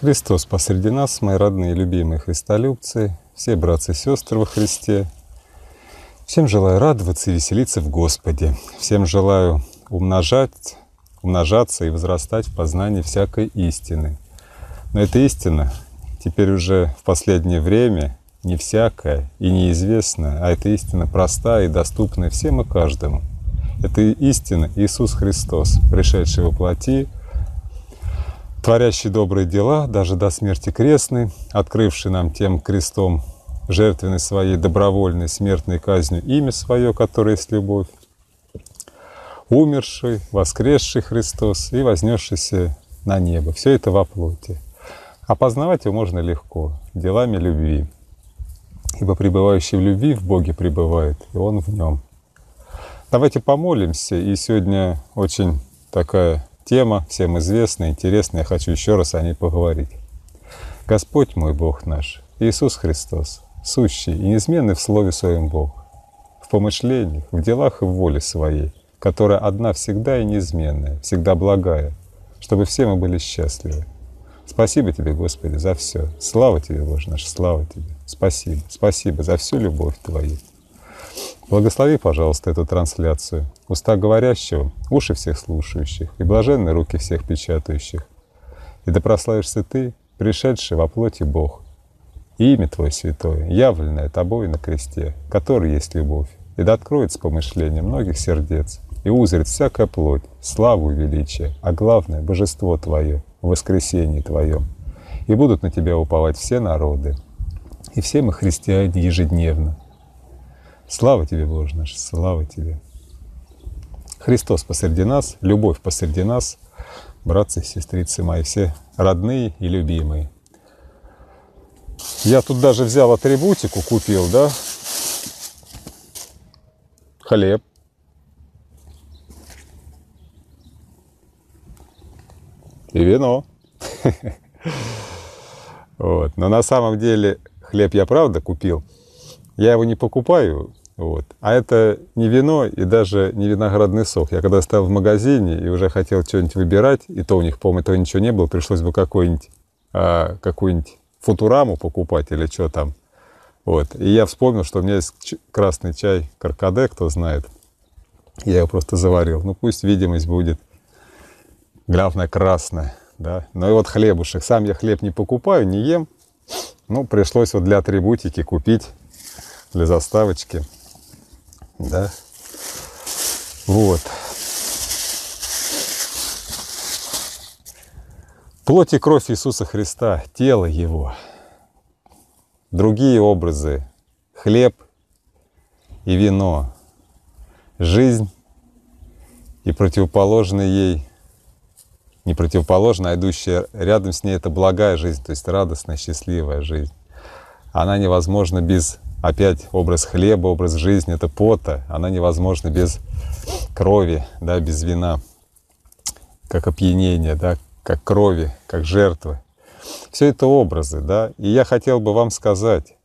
Христос посреди нас, мои родные, и любимые христолюбцы, все братцы и сестры во Христе. Всем желаю радоваться и веселиться в Господе. Всем желаю умножать, умножаться и возрастать в познании всякой истины. Но эта истина теперь уже в последнее время не всякая и неизвестная, а эта истина простая и доступная всем и каждому. Это истина Иисус Христос, пришедший во плоти, творящий добрые дела, даже до смерти крестный, открывший нам тем крестом жертвенной своей добровольной смертной казнью имя свое, которое есть любовь, умерший, воскресший Христос и вознесшийся на небо. Все это во плоти. Опознавать его можно легко, делами любви. Ибо пребывающий в любви в Боге пребывает, и он в нем. Давайте помолимся, и сегодня очень такая Тема всем известна, интересная, я хочу еще раз о ней поговорить. Господь мой Бог наш, Иисус Христос, сущий и неизменный в Слове Своем Бог, в помышлениях, в делах и в воле Своей, которая одна всегда и неизменная, всегда благая, чтобы все мы были счастливы. Спасибо Тебе, Господи, за все. Слава Тебе, Боже наш, слава Тебе. Спасибо, спасибо за всю любовь Твою. Благослови, пожалуйста, эту трансляцию. Уста говорящего, уши всех слушающих и блаженные руки всех печатающих. И да прославишься Ты, пришедший во плоти Бог, и имя Твое святое, явленное Тобой на кресте, который есть любовь, и да откроется помышление многих сердец, и узрит всякая плоть, славу и величие, а главное — божество Твое, воскресение Твоем. И будут на Тебя уповать все народы, и все мы христиане ежедневно, Слава Тебе, Боже наш, слава Тебе. Христос посреди нас, любовь посреди нас, братцы, сестрицы мои, все родные и любимые. Я тут даже взял атрибутику, купил, да, хлеб, и вино. вот. Но на самом деле хлеб я правда купил. Я его не покупаю вот. А это не вино и даже не виноградный сок. Я когда стоял в магазине и уже хотел что-нибудь выбирать, и то у них, по-моему, этого ничего не было, пришлось бы какой-нибудь а, какую-нибудь футураму покупать или что там. Вот. И я вспомнил, что у меня есть красный чай каркаде, кто знает. Я его просто заварил. Ну, пусть видимость будет. Главное, красная. Да? Ну и вот хлебушек. Сам я хлеб не покупаю, не ем. Ну, пришлось вот для атрибутики купить, для заставочки да. Вот. Плоть и кровь Иисуса Христа, тело Его, другие образы, хлеб и вино, жизнь и противоположный ей, не противоположная, а идущая рядом с ней, это благая жизнь, то есть радостная, счастливая жизнь. Она невозможна без опять образ хлеба, образ жизни, это пота, она невозможна без крови, да, без вина, как опьянение, да, как крови, как жертвы. Все это образы, да, и я хотел бы вам сказать,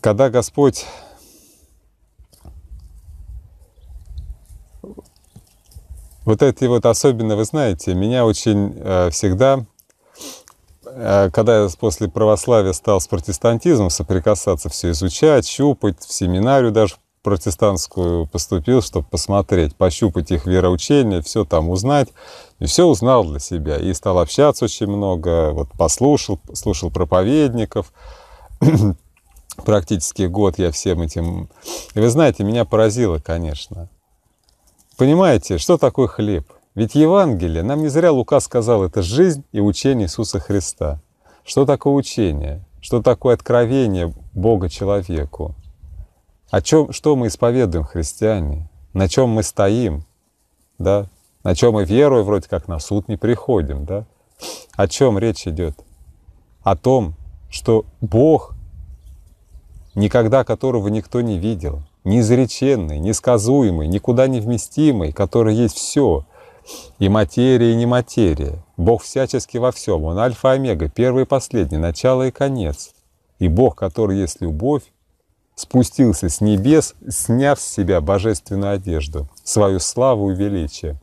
когда Господь вот эти вот особенно, вы знаете, меня очень э, всегда Э, когда я после православия стал с протестантизмом соприкасаться, все изучать, щупать, в семинарию даже протестантскую поступил, чтобы посмотреть, пощупать их вероучение, все там узнать. И все узнал для себя. И стал общаться очень много, вот послушал, слушал проповедников. Практически год я всем этим... И вы знаете, меня поразило, конечно. Понимаете, что такое хлеб? Ведь Евангелие, нам не зря Лука сказал, это жизнь и учение Иисуса Христа. Что такое учение? Что такое откровение Бога человеку? О чем, что мы исповедуем, христиане? На чем мы стоим? Да? На чем мы веруя вроде как на суд не приходим? Да? О чем речь идет? О том, что Бог, никогда которого никто не видел, неизреченный, несказуемый, никуда не вместимый, который есть все, и материя, и не материя. Бог всячески во всем. Он альфа и омега, первый и последний, начало и конец. И Бог, который есть любовь, спустился с небес, сняв с себя божественную одежду, свою славу и величие,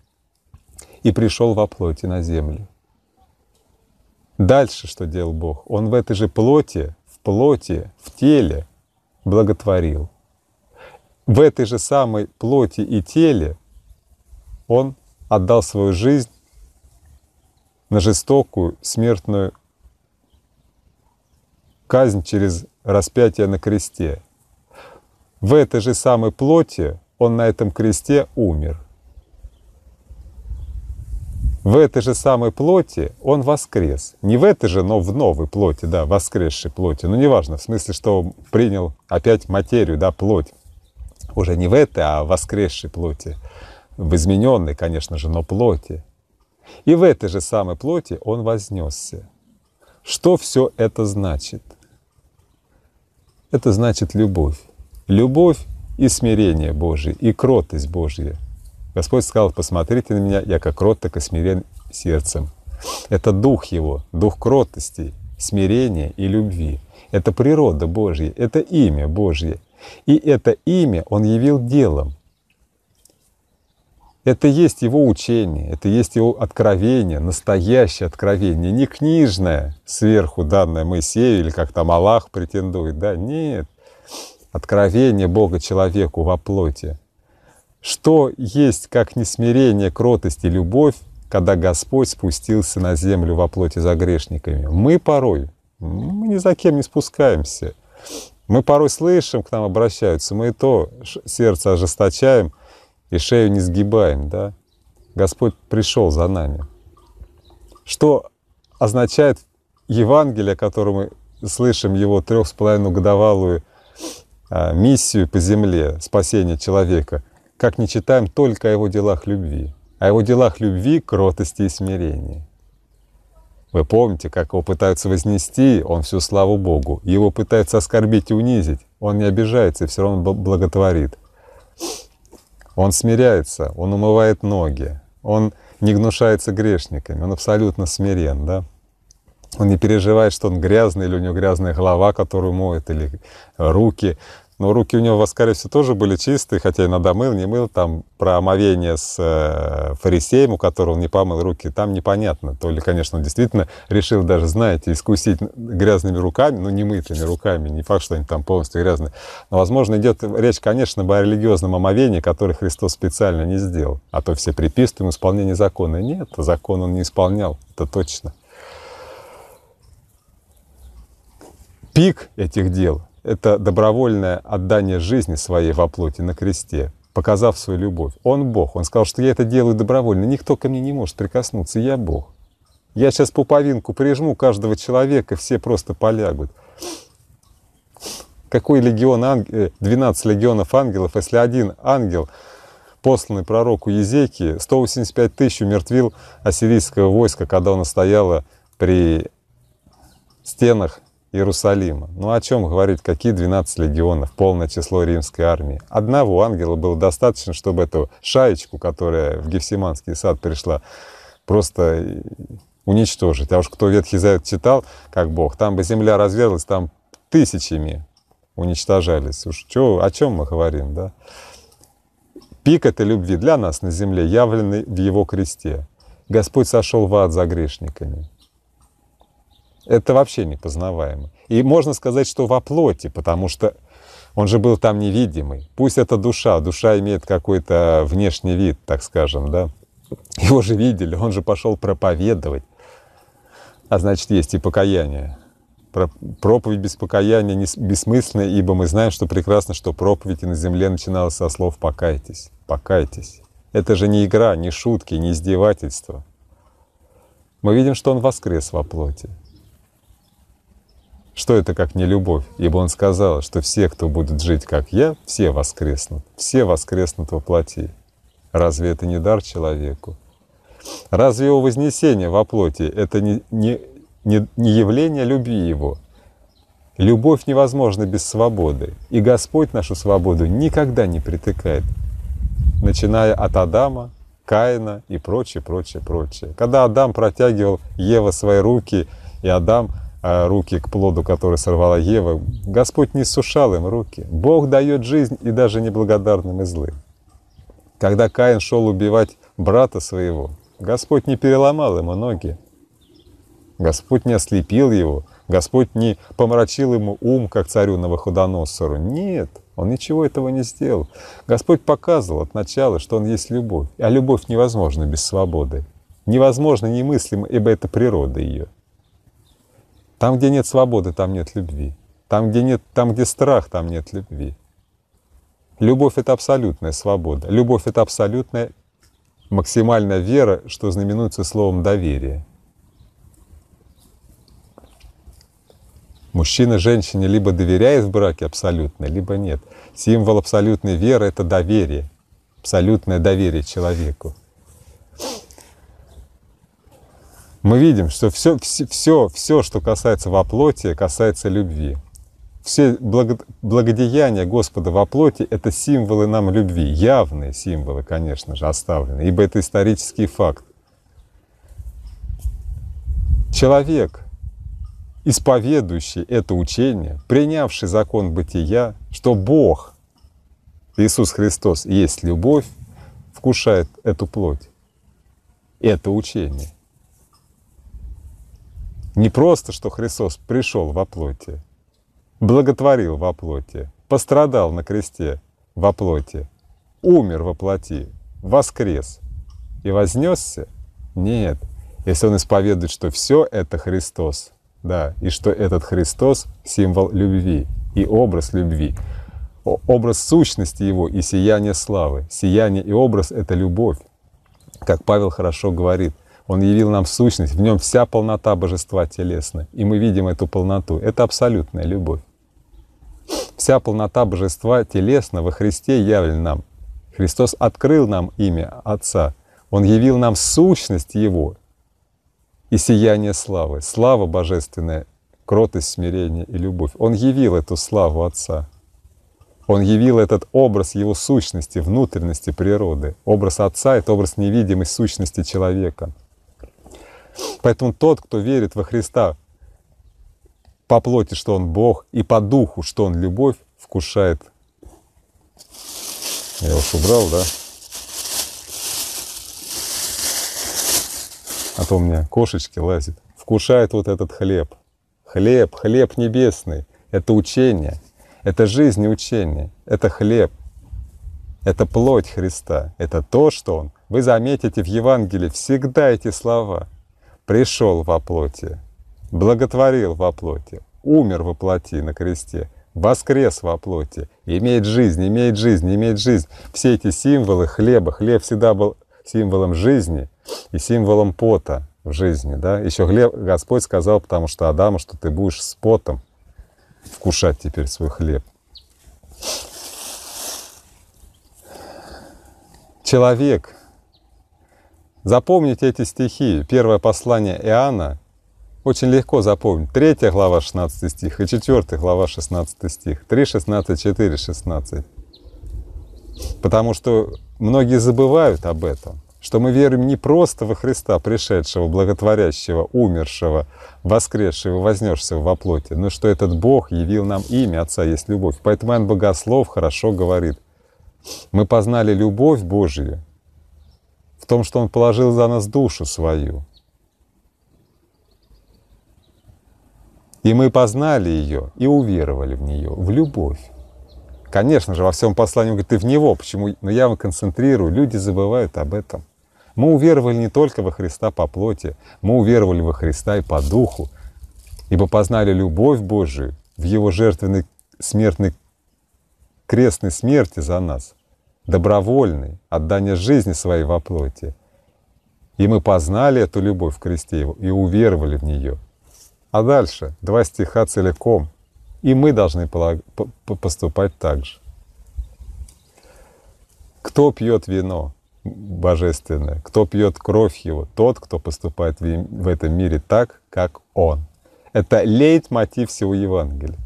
и пришел во плоти на землю. Дальше что делал Бог? Он в этой же плоти, в плоти, в теле благотворил. В этой же самой плоти и теле Он отдал свою жизнь на жестокую смертную казнь через распятие на кресте. В этой же самой плоти он на этом кресте умер. В этой же самой плоти он воскрес. Не в этой же, но в новой плоти, да, воскресшей плоти. Ну, неважно, в смысле, что принял опять материю, да, плоть. Уже не в этой, а в воскресшей плоти в измененной, конечно же, но плоти. И в этой же самой плоти он вознесся. Что все это значит? Это значит любовь. Любовь и смирение Божие, и кротость Божья. Господь сказал, посмотрите на меня, я как крот, так и смирен сердцем. Это дух его, дух кротости, смирения и любви. Это природа Божья, это имя Божье. И это имя он явил делом, это есть его учение, это есть его откровение, настоящее откровение, не книжное, сверху данное Моисею или как там Аллах претендует, да, нет. Откровение Бога человеку во плоти. Что есть как несмирение, кротость и любовь, когда Господь спустился на землю во плоти за грешниками? Мы порой, мы ни за кем не спускаемся. Мы порой слышим, к нам обращаются, мы и то сердце ожесточаем – и шею не сгибаем, да? Господь пришел за нами. Что означает Евангелие, которое мы слышим, его трех с половиной годовалую а, миссию по земле, спасение человека, как не читаем только о его делах любви, о его делах любви, кротости и смирения. Вы помните, как его пытаются вознести, он всю славу Богу. Его пытаются оскорбить и унизить, он не обижается и все равно благотворит. Он смиряется, он умывает ноги, он не гнушается грешниками, он абсолютно смирен, да. Он не переживает, что он грязный или у него грязная голова, которую моет, или руки. Но руки у него, скорее всего, тоже были чистые, хотя иногда мыл, не мыл. Там про омовение с э, фарисеем, у которого он не помыл руки, там непонятно. То ли, конечно, он действительно решил даже, знаете, искусить грязными руками, ну, не мытыми руками, не факт, что они там полностью грязные. Но, возможно, идет речь, конечно, о религиозном омовении, которое Христос специально не сделал. А то все приписывают исполнение закона. Нет, закон он не исполнял, это точно. Пик этих дел – это добровольное отдание жизни своей во плоти на кресте, показав свою любовь. Он Бог. Он сказал, что я это делаю добровольно. Никто ко мне не может прикоснуться. Я Бог. Я сейчас пуповинку прижму каждого человека, все просто полягут. Какой легион ангел, э, 12 легионов ангелов, если один ангел, посланный пророку Езекии, 185 тысяч умертвил ассирийского войска, когда оно стояло при стенах Иерусалима. Ну о чем говорить, какие 12 легионов, полное число римской армии. Одного ангела было достаточно, чтобы эту шаечку, которая в Гефсиманский сад пришла, просто э, уничтожить. А уж кто Ветхий Завет читал, как Бог, там бы земля разверзлась, там тысячами уничтожались. Уж чё, о чем мы говорим, да? Пик этой любви для нас на земле явленный в его кресте. Господь сошел в ад за грешниками это вообще непознаваемо. И можно сказать, что во плоти, потому что он же был там невидимый. Пусть это душа, душа имеет какой-то внешний вид, так скажем, да. Его же видели, он же пошел проповедовать. А значит, есть и покаяние. Проповедь без покаяния бессмысленна, ибо мы знаем, что прекрасно, что проповедь на земле начиналась со слов «покайтесь, покайтесь». Это же не игра, не шутки, не издевательство. Мы видим, что он воскрес во плоти. Что это как не любовь? Ибо он сказал, что все, кто будут жить, как я, все воскреснут, все воскреснут во плоти. Разве это не дар человеку? Разве его вознесение во плоти – это не, не, не, не явление любви его? Любовь невозможна без свободы, и Господь нашу свободу никогда не притыкает, начиная от Адама, Каина и прочее, прочее, прочее. Когда Адам протягивал Ева свои руки, и Адам – а руки к плоду, который сорвала Ева, Господь не сушал им руки. Бог дает жизнь и даже неблагодарным и злым. Когда Каин шел убивать брата своего, Господь не переломал ему ноги. Господь не ослепил его, Господь не помрачил ему ум, как царю Новоходоносору. Нет, он ничего этого не сделал. Господь показывал от начала, что он есть любовь. А любовь невозможна без свободы. Невозможно немыслимо, ибо это природа ее. Там, где нет свободы, там нет любви. Там, где, нет, там, где страх, там нет любви. Любовь — это абсолютная свобода. Любовь — это абсолютная максимальная вера, что знаменуется словом «доверие». Мужчина женщине либо доверяет в браке абсолютно, либо нет. Символ абсолютной веры — это доверие, абсолютное доверие человеку. мы видим, что все, все, все, все что касается во плоти, касается любви. Все благодеяния Господа во плоти – это символы нам любви, явные символы, конечно же, оставлены, ибо это исторический факт. Человек, исповедующий это учение, принявший закон бытия, что Бог, Иисус Христос, есть любовь, вкушает эту плоть. Это учение – не просто, что Христос пришел во плоти, благотворил во плоти, пострадал на кресте во плоти, умер во плоти, воскрес и вознесся? Нет. Если он исповедует, что все это Христос, да, и что этот Христос — символ любви и образ любви, образ сущности его и сияние славы. Сияние и образ — это любовь. Как Павел хорошо говорит, он явил нам сущность, в нем вся полнота божества телесная, И мы видим эту полноту. Это абсолютная любовь. Вся полнота божества телесна во Христе явлена нам. Христос открыл нам имя Отца. Он явил нам сущность Его и сияние славы. Слава божественная, кротость, смирение и любовь. Он явил эту славу Отца. Он явил этот образ его сущности, внутренности природы. Образ Отца — это образ невидимой сущности человека — Поэтому тот, кто верит во Христа по плоти, что Он Бог, и по духу, что Он любовь, вкушает. Я уж убрал, да? А то у меня кошечки лазит. Вкушает вот этот хлеб. Хлеб, хлеб небесный. Это учение. Это жизнь и учение. Это хлеб. Это плоть Христа. Это то, что Он. Вы заметите в Евангелии всегда эти слова пришел во плоти, благотворил во плоти, умер во плоти на кресте, воскрес во плоти, имеет жизнь, имеет жизнь, имеет жизнь. Все эти символы хлеба, хлеб всегда был символом жизни и символом пота в жизни. Да? Еще хлеб, Господь сказал, потому что Адаму, что ты будешь с потом вкушать теперь свой хлеб. Человек — Запомните эти стихи. Первое послание Иоанна очень легко запомнить. Третья глава 16 стих и четвертая глава 16 стих. 3, 16, 4, 16. Потому что многие забывают об этом, что мы верим не просто во Христа, пришедшего, благотворящего, умершего, воскресшего, вознесшего во плоти, но что этот Бог явил нам имя Отца, есть любовь. Поэтому Иоанн Богослов хорошо говорит. Мы познали любовь Божью, в том, что Он положил за нас душу свою. И мы познали ее и уверовали в нее, в любовь. Конечно же, во всем послании он говорит, ты в него, почему? Но я вам концентрирую, люди забывают об этом. Мы уверовали не только во Христа по плоти, мы уверовали во Христа и по духу, ибо познали любовь Божию в его жертвенной смертной крестной смерти за нас – добровольный, отдание жизни своей во плоти. И мы познали эту любовь к кресте и уверовали в нее. А дальше два стиха целиком. И мы должны поступать так же. Кто пьет вино божественное, кто пьет кровь его, тот, кто поступает в этом мире так, как он. Это лейтмотив всего Евангелия.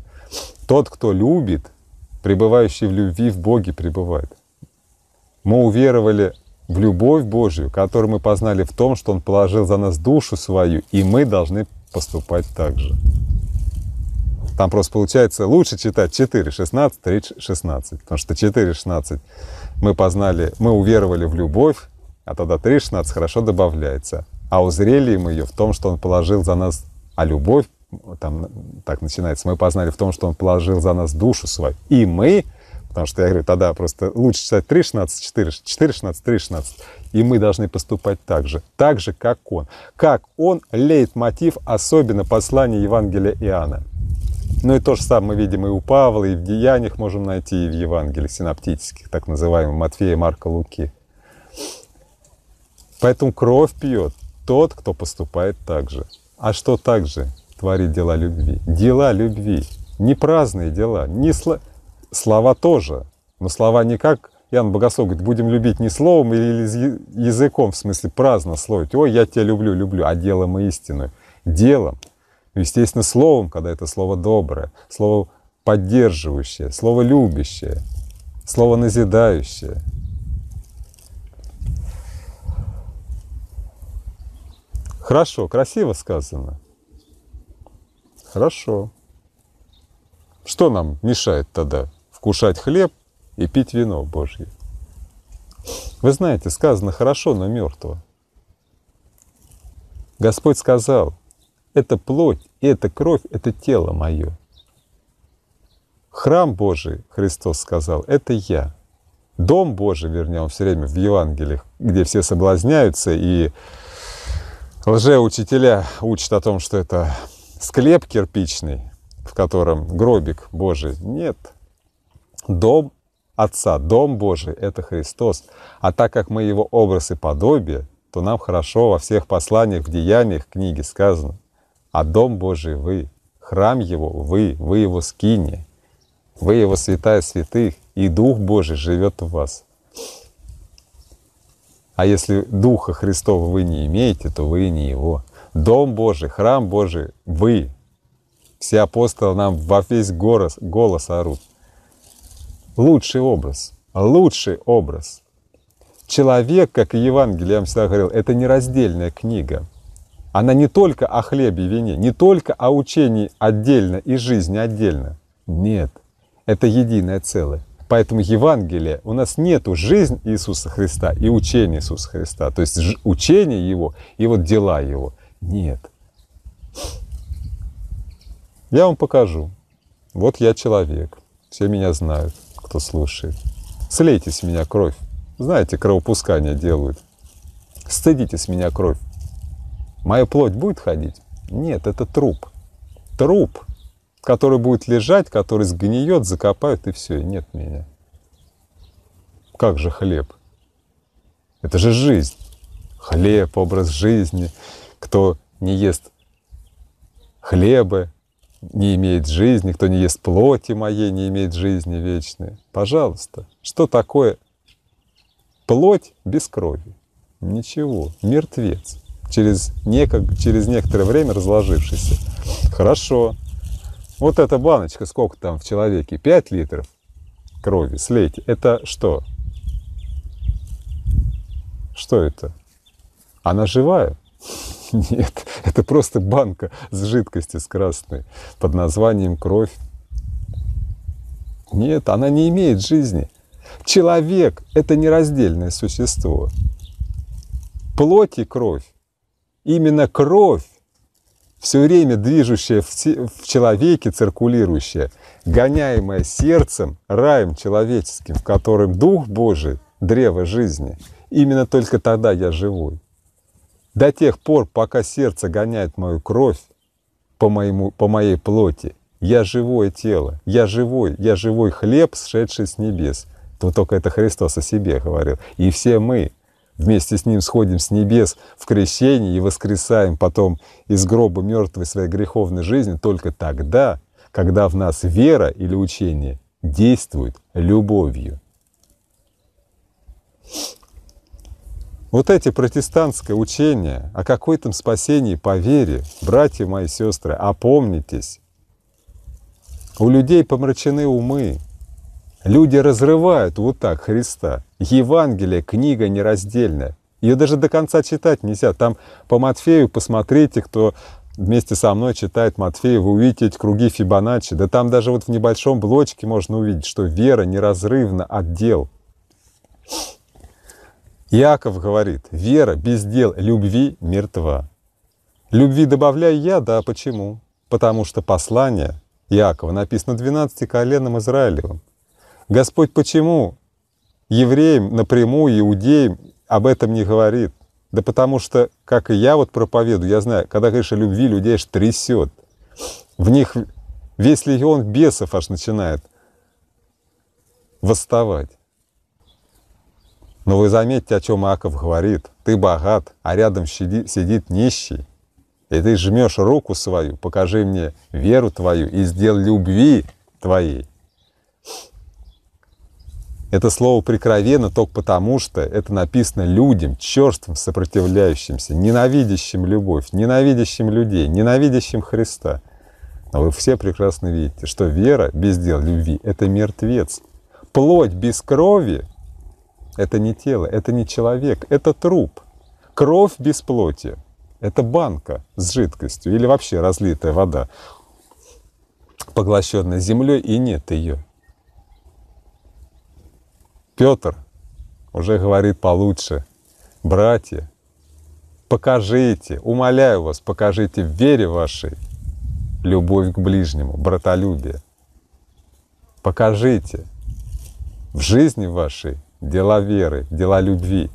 Тот, кто любит, пребывающий в любви в Боге пребывает мы уверовали в любовь Божью, которую мы познали в том, что Он положил за нас душу свою, и мы должны поступать так же. Там просто получается лучше читать 4, 16, 3, 16. Потому что 4, 16 мы познали, мы уверовали в любовь, а тогда 3, 16 хорошо добавляется. А узрели мы ее в том, что Он положил за нас, а любовь, там так начинается, мы познали в том, что Он положил за нас душу свою. И мы потому что я говорю, тогда просто лучше читать 3.16, 4, 4, 16, 3, 16. И мы должны поступать так же, так же, как он. Как он леет мотив, особенно послание Евангелия Иоанна. Ну и то же самое мы видим и у Павла, и в Деяниях можем найти, и в Евангелиях синаптических, так называемых Матфея, Марка, Луки. Поэтому кровь пьет тот, кто поступает так же. А что так же? Творит дела любви. Дела любви. Не праздные дела, не, сло слова тоже. Но слова не как Ян Богослов говорит, будем любить не словом или языком, в смысле праздно слоить. Ой, я тебя люблю, люблю, а делом и истинную. Делом. Ну, естественно, словом, когда это слово доброе, слово поддерживающее, слово любящее, слово назидающее. Хорошо, красиво сказано. Хорошо. Что нам мешает тогда вкушать хлеб и пить вино Божье. Вы знаете, сказано хорошо, но мертво. Господь сказал, это плоть, и это кровь, это тело мое. Храм Божий, Христос сказал, это я. Дом Божий, вернее, он все время в Евангелиях, где все соблазняются, и лжеучителя учат о том, что это склеп кирпичный, в котором гробик Божий. Нет – Дом Отца, Дом Божий – это Христос. А так как мы Его образ и подобие, то нам хорошо во всех посланиях, в деяниях книги сказано, а Дом Божий вы, храм Его вы, вы Его скини, вы Его святая святых, и Дух Божий живет в вас. А если Духа Христова вы не имеете, то вы не Его. Дом Божий, храм Божий, вы. Все апостолы нам во весь голос, голос орут лучший образ, лучший образ. Человек, как и Евангелие, я вам всегда говорил, это не раздельная книга. Она не только о хлебе и вине, не только о учении отдельно и жизни отдельно. Нет, это единое целое. Поэтому Евангелие, у нас нету жизнь Иисуса Христа и учение Иисуса Христа, то есть учение Его и вот дела Его. Нет. Я вам покажу. Вот я человек, все меня знают кто слушает. Слейте с меня кровь. Знаете, кровопускание делают. Стыдите с меня кровь. Моя плоть будет ходить? Нет, это труп. Труп, который будет лежать, который сгниет, закопают и все, и нет меня. Как же хлеб? Это же жизнь. Хлеб, образ жизни. Кто не ест хлеба, не имеет жизни, кто не ест плоти моей, не имеет жизни вечной. Пожалуйста, что такое плоть без крови? Ничего, мертвец, через, неко- через некоторое время разложившийся. Хорошо, вот эта баночка, сколько там в человеке? 5 литров крови, слейте. Это что? Что это? Она живая? Нет, это просто банка с жидкостью с красной под названием кровь. Нет, она не имеет жизни. Человек – это нераздельное существо. Плоть и кровь. Именно кровь, все время движущая в человеке, циркулирующая, гоняемая сердцем, раем человеческим, в котором Дух Божий – древо жизни. Именно только тогда я живой. До тех пор, пока сердце гоняет мою кровь по, моему, по моей плоти, я живое тело, я живой, я живой хлеб, сшедший с небес. То только это Христос о себе говорил. И все мы вместе с Ним сходим с небес в крещении и воскресаем потом из гроба мертвой своей греховной жизни только тогда, когда в нас вера или учение действует любовью. Вот эти протестантское учение о какой там спасении по вере, братья мои сестры, опомнитесь. У людей помрачены умы. Люди разрывают вот так Христа. Евангелие, книга нераздельная. Ее даже до конца читать нельзя. Там по Матфею посмотрите, кто вместе со мной читает Матфея, вы увидите эти круги Фибоначчи. Да там даже вот в небольшом блочке можно увидеть, что вера неразрывна от дел. Иаков говорит, вера без дел любви мертва. Любви добавляю я, да почему? Потому что послание Иакова написано 12 коленам Израилевым. Господь почему евреям напрямую, иудеям об этом не говорит? Да потому что, как и я вот проповедую, я знаю, когда говоришь о любви, людей аж трясет. В них весь легион бесов аж начинает восставать. Но вы заметьте, о чем Аков говорит. Ты богат, а рядом сидит, сидит нищий. И ты жмешь руку свою, покажи мне веру твою и сделай любви твоей. Это слово прикровенно только потому, что это написано людям, черствым, сопротивляющимся, ненавидящим любовь, ненавидящим людей, ненавидящим Христа. Но вы все прекрасно видите, что вера без дел любви – это мертвец. Плоть без крови это не тело, это не человек, это труп. Кровь без плоти. Это банка с жидкостью или вообще разлитая вода, поглощенная землей, и нет ее. Петр уже говорит получше. Братья, покажите, умоляю вас, покажите в вере вашей любовь к ближнему, братолюбие. Покажите в жизни вашей дела веры, дела любви.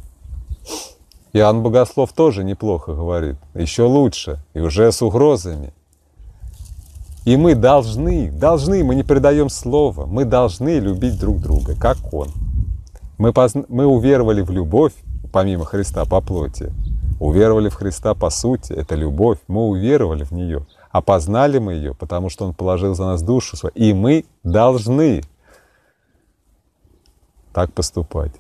Иоанн Богослов тоже неплохо говорит, еще лучше, и уже с угрозами. И мы должны, должны, мы не предаем слова, мы должны любить друг друга, как Он. Мы, позна- мы уверовали в любовь, помимо Христа по плоти, уверовали в Христа по сути, это любовь, мы уверовали в нее, опознали а мы ее, потому что Он положил за нас душу свою, и мы должны так поступать.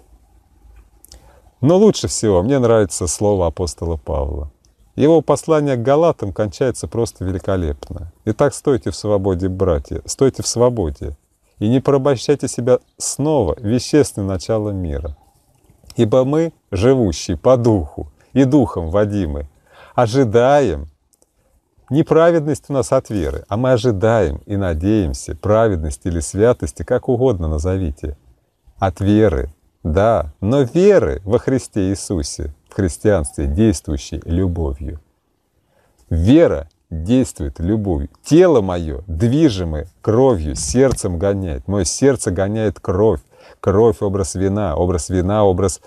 Но лучше всего мне нравится слово апостола Павла. Его послание к Галатам кончается просто великолепно. Итак, стойте в свободе, братья, стойте в свободе, и не порабощайте себя снова вещественное начало мира. Ибо мы, живущие по духу и духом водимы, ожидаем не праведность у нас от веры, а мы ожидаем и надеемся праведности или святости, как угодно назовите, от веры, да, но веры во Христе Иисусе, в христианстве, действующей любовью. Вера действует любовью. Тело мое, движимое кровью, сердцем гоняет. Мое сердце гоняет кровь. Кровь — образ вина, образ вина — образ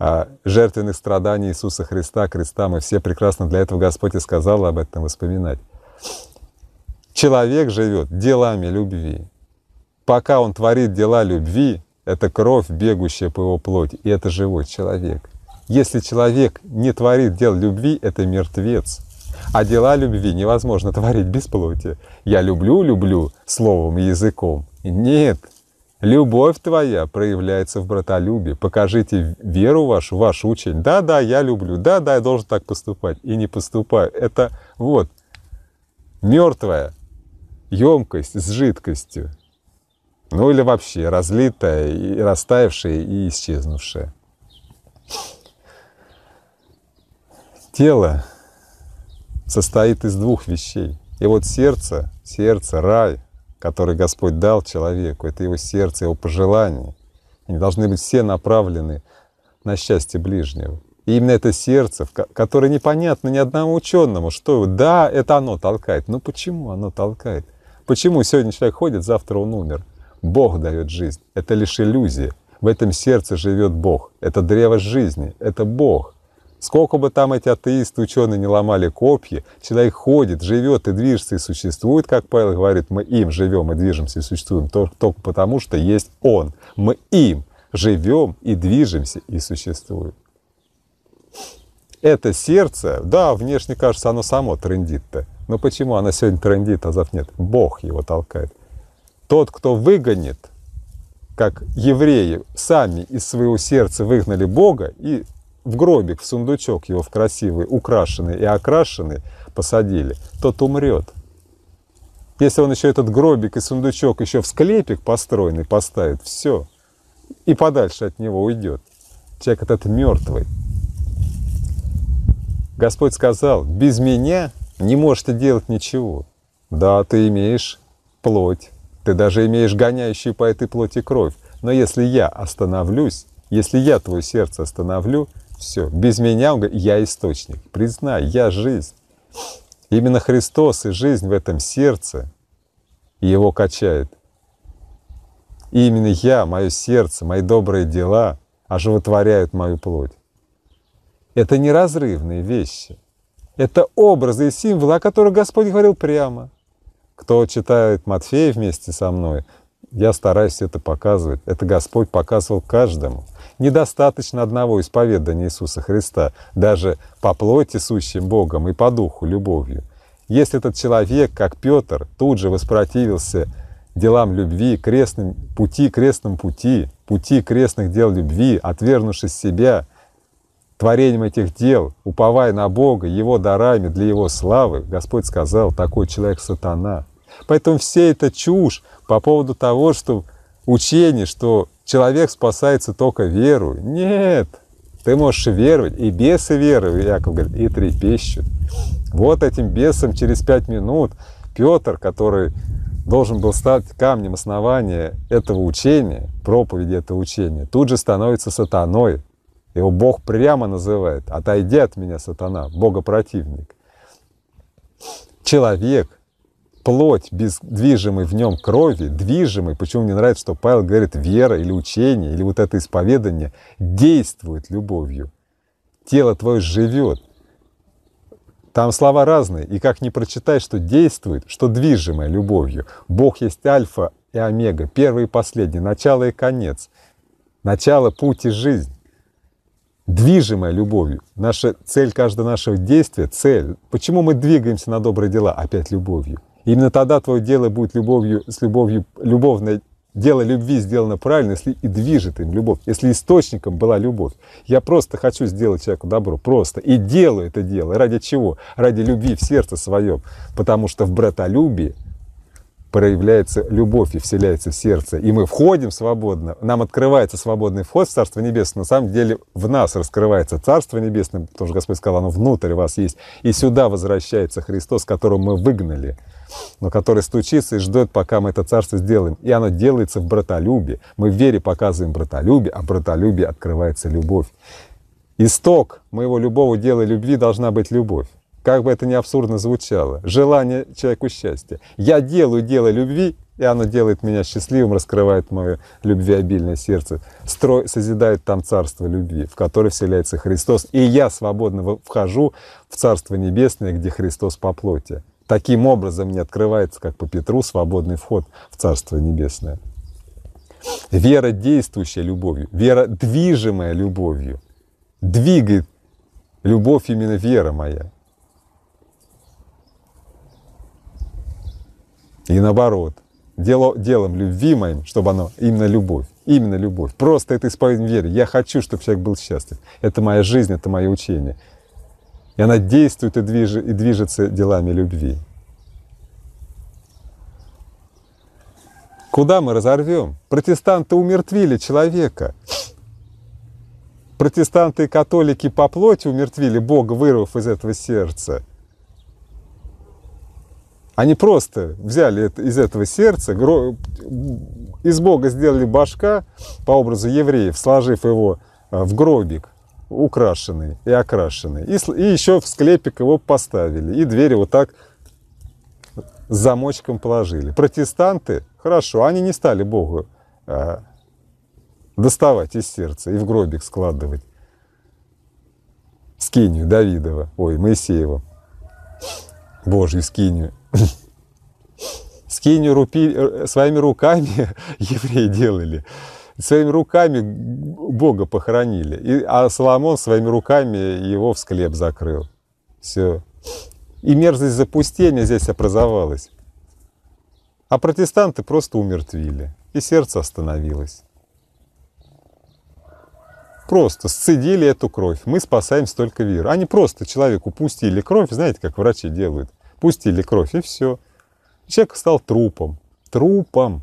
а, жертвенных страданий Иисуса Христа, креста. Мы все прекрасно для этого Господь и сказал об этом вспоминать. Человек живет делами любви. Пока он творит дела любви, это кровь, бегущая по его плоти, и это живой человек. Если человек не творит дел любви, это мертвец. А дела любви невозможно творить без плоти. Я люблю, люблю словом и языком. Нет, Любовь твоя проявляется в братолюбии. Покажите веру вашу, ваш учень. Да, да, я люблю. Да, да, я должен так поступать. И не поступаю. Это вот мертвая емкость с жидкостью. Ну или вообще разлитое, и растаявшее и исчезнувшее. Тело состоит из двух вещей. И вот сердце, сердце, рай, который Господь дал человеку, это его сердце, его пожелания. Они должны быть все направлены на счастье ближнего. И именно это сердце, которое непонятно ни одному ученому, что да, это оно толкает. Но почему оно толкает? Почему сегодня человек ходит, завтра он умер? Бог дает жизнь. Это лишь иллюзия. В этом сердце живет Бог. Это древо жизни. Это Бог. Сколько бы там эти атеисты, ученые не ломали копья, человек ходит, живет и движется и существует, как Павел говорит, мы им живем и движемся и существуем только, потому, что есть Он. Мы им живем и движемся и существуем. Это сердце, да, внешне кажется, оно само трендит-то. Но почему оно сегодня трендит, а завтра нет? Бог его толкает. Тот, кто выгонит, как евреи сами из своего сердца выгнали Бога и в гробик, в сундучок его в красивый, украшенный и окрашенный посадили, тот умрет. Если он еще этот гробик и сундучок еще в склепик построенный поставит, все, и подальше от него уйдет. Человек этот мертвый. Господь сказал, без меня не можете делать ничего. Да, ты имеешь плоть, ты даже имеешь гоняющую по этой плоти кровь. Но если я остановлюсь, если я твое сердце остановлю, все, без меня, он говорит, я источник. Признай, я жизнь. Именно Христос и жизнь в этом сердце его качает. И именно я, мое сердце, мои добрые дела оживотворяют мою плоть. Это неразрывные вещи. Это образы и символы, о которых Господь говорил прямо – кто читает Матфея вместе со мной, я стараюсь это показывать. Это Господь показывал каждому. Недостаточно одного исповедания Иисуса Христа, даже по плоти сущим Богом и по духу любовью. Если этот человек, как Петр, тут же воспротивился делам любви, крестным, пути крестным пути, пути крестных дел любви, отвернувшись себя, творением этих дел, уповая на Бога, Его дарами для Его славы, Господь сказал, такой человек сатана – Поэтому все это чушь по поводу того, что учение, что человек спасается только верой. Нет, ты можешь веровать, и бесы веруют, Яков говорит, и трепещут. Вот этим бесом через пять минут Петр, который должен был стать камнем основания этого учения, проповеди этого учения, тут же становится сатаной. Его Бог прямо называет «Отойди от меня, сатана, богопротивник, Человек плоть без движимой в нем крови, движимой, почему мне нравится, что Павел говорит, вера или учение, или вот это исповедание действует любовью. Тело твое живет. Там слова разные, и как не прочитай, что действует, что движимое любовью. Бог есть альфа и омега, первый и последний, начало и конец, начало, путь и жизнь движимая любовью. Наша цель каждого нашего действия, цель. Почему мы двигаемся на добрые дела? Опять любовью. Именно тогда твое дело будет любовью, с любовью, любовное дело любви сделано правильно, если и движет им любовь, если источником была любовь. Я просто хочу сделать человеку добро, просто. И делаю это дело. Ради чего? Ради любви в сердце своем. Потому что в братолюбии – проявляется любовь и вселяется в сердце, и мы входим свободно, нам открывается свободный вход в Царство Небесное, на самом деле в нас раскрывается Царство Небесное, потому что Господь сказал, оно внутрь вас есть, и сюда возвращается Христос, которого мы выгнали, но который стучится и ждет, пока мы это Царство сделаем, и оно делается в братолюбии, мы в вере показываем братолюбие, а в братолюбии открывается любовь. Исток моего любого дела любви должна быть любовь как бы это ни абсурдно звучало, желание человеку счастья. Я делаю дело любви, и оно делает меня счастливым, раскрывает мое любвеобильное сердце, строй, созидает там царство любви, в которое вселяется Христос, и я свободно вхожу в царство небесное, где Христос по плоти. Таким образом мне открывается, как по Петру, свободный вход в царство небесное. Вера, действующая любовью, вера, движимая любовью, двигает любовь именно вера моя, И наоборот, дело, делом любви моим, чтобы оно, именно любовь, именно любовь. Просто это исповедь веры. Я хочу, чтобы человек был счастлив. Это моя жизнь, это мое учение. И она действует и, движ, и движется делами любви. Куда мы разорвем? Протестанты умертвили человека. Протестанты и католики по плоти умертвили Бога, вырвав из этого сердца – они просто взяли из этого сердца, из Бога сделали башка по образу евреев, сложив его э, в гробик украшенный и окрашенный. И, еще в склепик его поставили. И двери вот так с замочком положили. Протестанты, хорошо, они не стали Богу э, доставать из сердца и в гробик складывать скинию Давидова, ой, Моисеева, Божью скинию. Скинью рупи, э, своими руками евреи делали, своими руками Бога похоронили, и, а Соломон своими руками его в склеп закрыл. Все. И мерзость запустения здесь образовалась. А протестанты просто умертвили, и сердце остановилось. Просто сцедили эту кровь. Мы спасаем столько веры. Они просто человеку пустили кровь, знаете, как врачи делают пустили кровь, и все. Человек стал трупом. Трупом.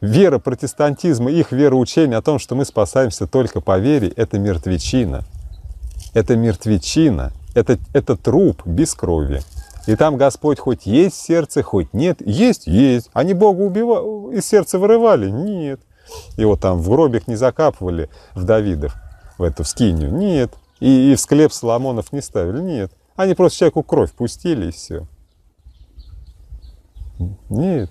Вера протестантизма, их вероучение о том, что мы спасаемся только по вере, это мертвечина. Это мертвечина, это, это труп без крови. И там Господь хоть есть в сердце, хоть нет. Есть, есть. Они Бога убивали, из сердца вырывали? Нет. Его там в гробик не закапывали, в Давидов, в эту в скинию? Нет. И, и в склеп Соломонов не ставили? Нет. Они просто человеку кровь пустили и все. Нет.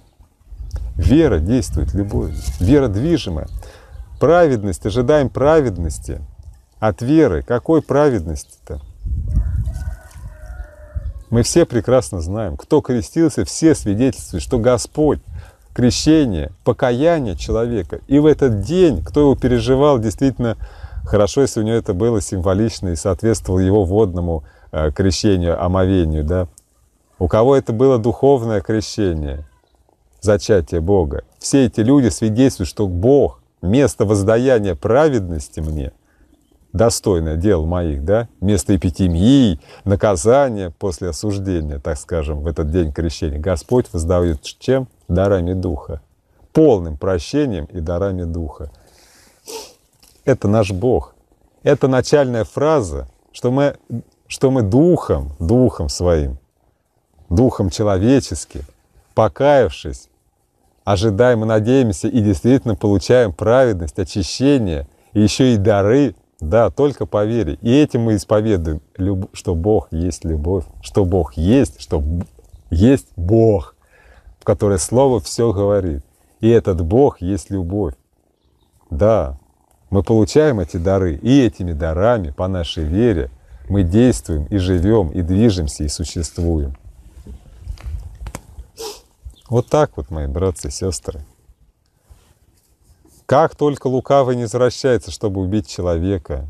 Вера действует любовью. Вера движима. Праведность, ожидаем праведности. От веры. Какой праведности-то? Мы все прекрасно знаем, кто крестился, все свидетельствуют, что Господь, крещение, покаяние человека. И в этот день, кто его переживал, действительно хорошо, если у него это было символично и соответствовало его водному Э, крещению, омовению, да? У кого это было духовное крещение, зачатие Бога? Все эти люди свидетельствуют, что Бог место воздаяния праведности мне достойное дел моих, да? Место эпитемии, наказания после осуждения, так скажем, в этот день крещения. Господь воздает чем? Дарами Духа. Полным прощением и дарами Духа. Это наш Бог. Это начальная фраза, что мы что мы духом, духом своим, духом человеческим, покаявшись, ожидаем и надеемся, и действительно получаем праведность, очищение, и еще и дары, да, только по вере. И этим мы исповедуем, что Бог есть любовь, что Бог есть, что есть Бог, в которой Слово все говорит. И этот Бог есть любовь. Да, мы получаем эти дары, и этими дарами по нашей вере – мы действуем и живем, и движемся, и существуем. Вот так вот, мои братцы и сестры. Как только лукавый не возвращается, чтобы убить человека,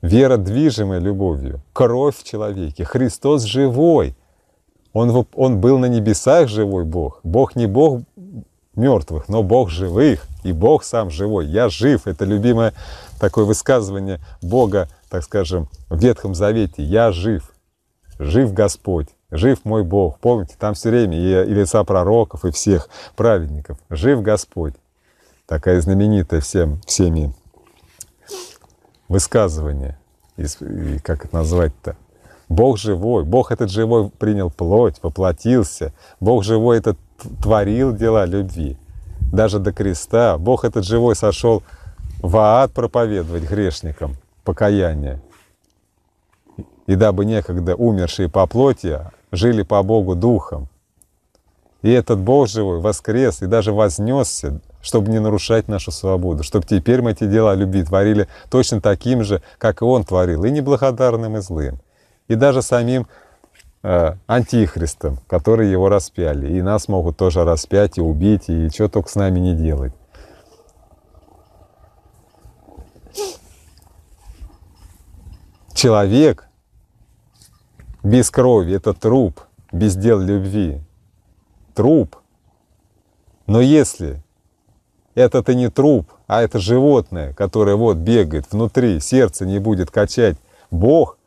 вера движимая любовью, кровь в человеке, Христос живой, он, он был на небесах живой Бог, Бог не Бог мертвых, но Бог живых, и Бог сам живой. Я жив. Это любимое такое высказывание Бога так скажем, в Ветхом Завете «Я жив, жив Господь, жив мой Бог». Помните, там все время и, и лица пророков, и всех праведников. «Жив Господь». Такая знаменитая всем, всеми высказывание. И, и как это назвать-то? Бог живой, Бог этот живой принял плоть, воплотился. Бог живой этот творил дела любви. Даже до креста. Бог этот живой сошел в ад проповедовать грешникам покаяния. И дабы некогда умершие по плоти жили по Богу духом. И этот Бог живой воскрес и даже вознесся, чтобы не нарушать нашу свободу, чтобы теперь мы эти дела любви творили точно таким же, как и Он творил, и неблагодарным, и злым, и даже самим э, антихристом, который его распяли, и нас могут тоже распять, и убить, и что только с нами не делать. Человек без крови – это труп, без дел любви. Труп. Но если это-то не труп, а это животное, которое вот бегает внутри, сердце не будет качать, Бог,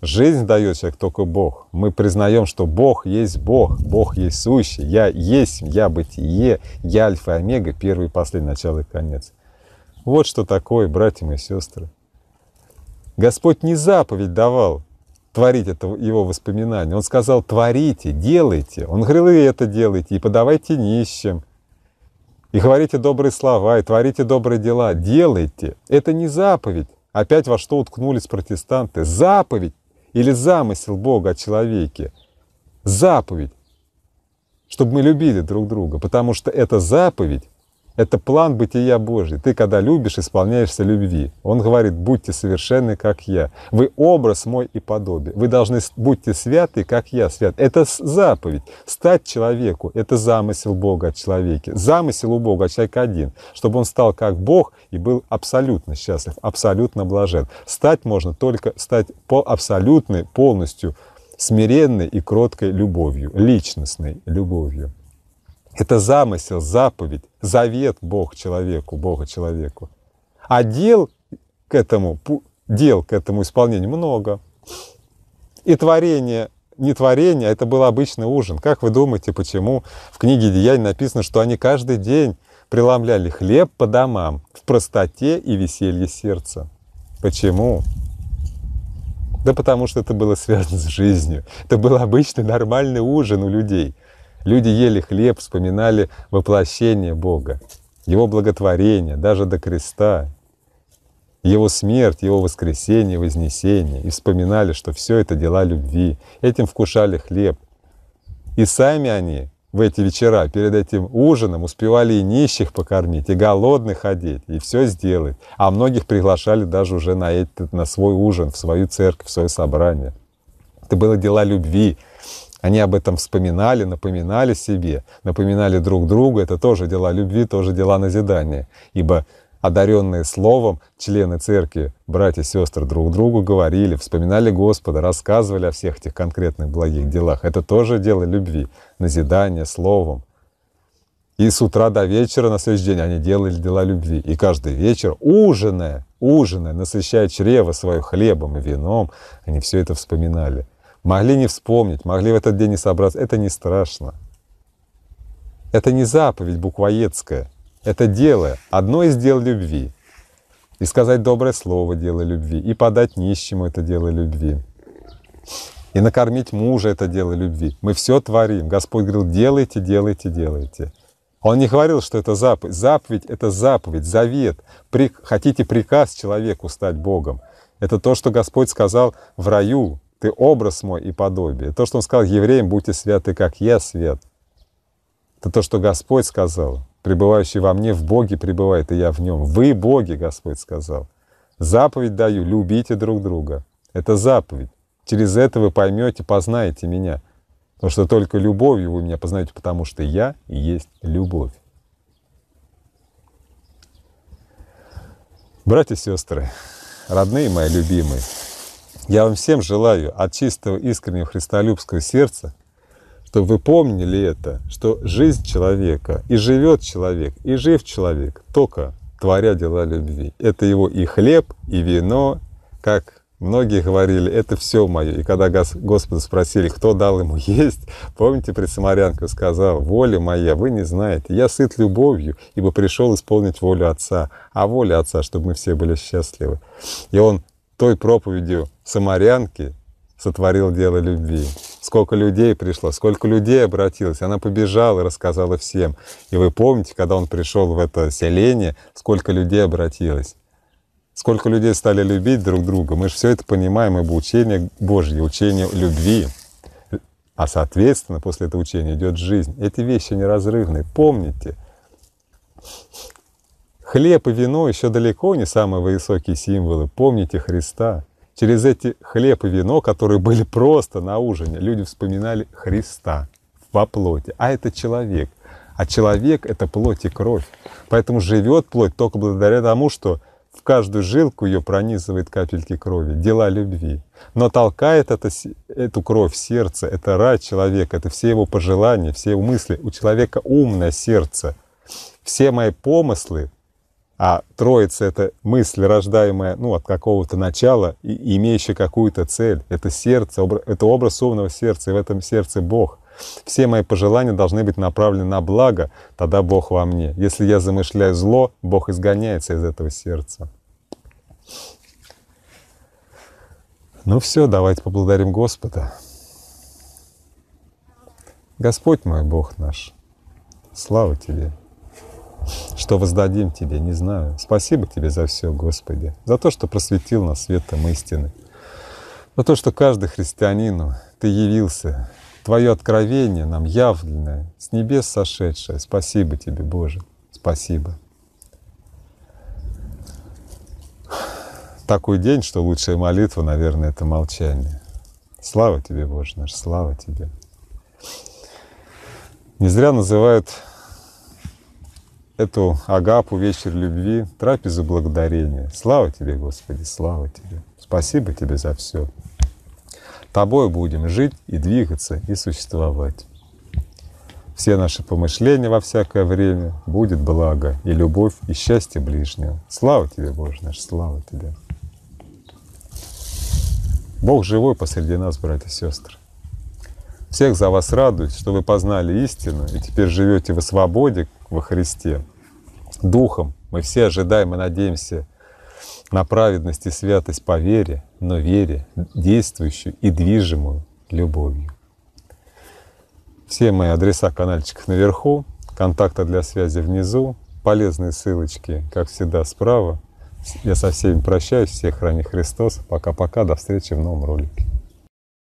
жизнь дает человек только Бог. Мы признаем, что Бог есть Бог, Бог есть сущий, я есть, я бытие, я альфа и омега, первый, последний, начало и конец. Вот что такое, братья и сестры. Господь не заповедь давал творить это его воспоминание. Он сказал, творите, делайте. Он говорил, и это делайте, и подавайте нищим, и говорите добрые слова, и творите добрые дела. Делайте. Это не заповедь. Опять во что уткнулись протестанты. Заповедь или замысел Бога о человеке. Заповедь чтобы мы любили друг друга, потому что эта заповедь это план бытия Божий. Ты, когда любишь, исполняешься любви. Он говорит, будьте совершенны, как я. Вы образ мой и подобие. Вы должны будьте святы, как я свят. Это заповедь. Стать человеку – это замысел Бога о человеке. Замысел у Бога, а человек один. Чтобы он стал как Бог и был абсолютно счастлив, абсолютно блажен. Стать можно только стать по абсолютной, полностью смиренной и кроткой любовью, личностной любовью. Это замысел, заповедь, завет Бог человеку, Бога человеку. А дел к этому, дел к этому исполнению много. И творение, не творение, а это был обычный ужин. Как вы думаете, почему в книге Деяний написано, что они каждый день преломляли хлеб по домам в простоте и веселье сердца? Почему? Да потому что это было связано с жизнью. Это был обычный нормальный ужин у людей – Люди ели хлеб, вспоминали воплощение Бога, Его благотворение, даже до креста, Его смерть, Его воскресение, вознесение, и вспоминали, что все это дела любви. Этим вкушали хлеб. И сами они в эти вечера перед этим ужином успевали и нищих покормить, и голодных одеть, и все сделать. А многих приглашали даже уже на, этот, на свой ужин, в свою церковь, в свое собрание. Это было дела любви, они об этом вспоминали, напоминали себе, напоминали друг другу. Это тоже дела любви, тоже дела назидания. Ибо одаренные словом, члены церкви, братья и сестры друг другу говорили, вспоминали Господа, рассказывали о всех этих конкретных благих делах. Это тоже дело любви, назидание словом. И с утра до вечера на следующий день они делали дела любви. И каждый вечер, ужиная, ужиная, насыщая чрево свое хлебом и вином, они все это вспоминали. Могли не вспомнить, могли в этот день не собраться. Это не страшно. Это не заповедь буквоедская. Это дело, одно из дел любви. И сказать доброе слово – дело любви. И подать нищему – это дело любви. И накормить мужа – это дело любви. Мы все творим. Господь говорил, делайте, делайте, делайте. Он не говорил, что это заповедь. Заповедь – это заповедь, завет. При... Хотите приказ человеку стать Богом. Это то, что Господь сказал в раю, ты образ мой и подобие. То, что он сказал евреям, будьте святы, как я свят. Это то, что Господь сказал. Пребывающий во мне в Боге пребывает, и я в нем. Вы Боги, Господь сказал. Заповедь даю, любите друг друга. Это заповедь. Через это вы поймете, познаете меня. Потому что только любовью вы меня познаете, потому что я и есть любовь. Братья и сестры, родные мои любимые, я вам всем желаю от чистого искреннего христолюбского сердца, чтобы вы помнили это, что жизнь человека и живет человек, и жив человек, только творя дела любви. Это его и хлеб, и вино, как многие говорили, это все мое. И когда Господа спросили, кто дал ему есть, помните, Пресамарянка сказал, воля моя, вы не знаете, я сыт любовью, ибо пришел исполнить волю Отца, а воля Отца, чтобы мы все были счастливы. И он той проповедью самарянки сотворил дело любви. Сколько людей пришло, сколько людей обратилось. Она побежала и рассказала всем. И вы помните, когда он пришел в это селение, сколько людей обратилось. Сколько людей стали любить друг друга. Мы же все это понимаем, ибо учение Божье, учение любви. А соответственно, после этого учения идет жизнь. Эти вещи неразрывны. Помните, хлеб и вино еще далеко не самые высокие символы. Помните Христа. Через эти хлеб и вино, которые были просто на ужине, люди вспоминали Христа во плоти. А это человек. А человек — это плоть и кровь. Поэтому живет плоть только благодаря тому, что в каждую жилку ее пронизывает капельки крови, дела любви. Но толкает это, эту кровь сердце, это рай человека, это все его пожелания, все его мысли. У человека умное сердце. Все мои помыслы а Троица — это мысль, рождаемая ну, от какого-то начала, и имеющая какую-то цель. Это сердце, это образ умного сердца, и в этом сердце Бог. Все мои пожелания должны быть направлены на благо, тогда Бог во мне. Если я замышляю зло, Бог изгоняется из этого сердца. Ну все, давайте поблагодарим Господа. Господь мой Бог наш, слава Тебе! Что воздадим Тебе, не знаю. Спасибо Тебе за все, Господи, за то, что просветил нас светом истины, за то, что каждый христианину Ты явился, Твое откровение нам явленное, с небес сошедшее. Спасибо Тебе, Боже, спасибо. Такой день, что лучшая молитва, наверное, это молчание. Слава Тебе, Боже наш, слава Тебе. Не зря называют эту агапу, вечер любви, трапезу благодарения. Слава Тебе, Господи, слава Тебе. Спасибо Тебе за все. Тобой будем жить и двигаться, и существовать. Все наши помышления во всякое время будет благо и любовь, и счастье ближнего. Слава Тебе, Боже наш, слава Тебе. Бог живой посреди нас, братья и сестры. Всех за вас радует, что вы познали истину и теперь живете во свободе, во Христе. Духом мы все ожидаем и надеемся на праведность и святость по вере, но вере, действующую и движимую любовью. Все мои адреса канальчиков наверху, контакты для связи внизу, полезные ссылочки, как всегда, справа. Я со всеми прощаюсь, всех храни Христос. Пока-пока, до встречи в новом ролике.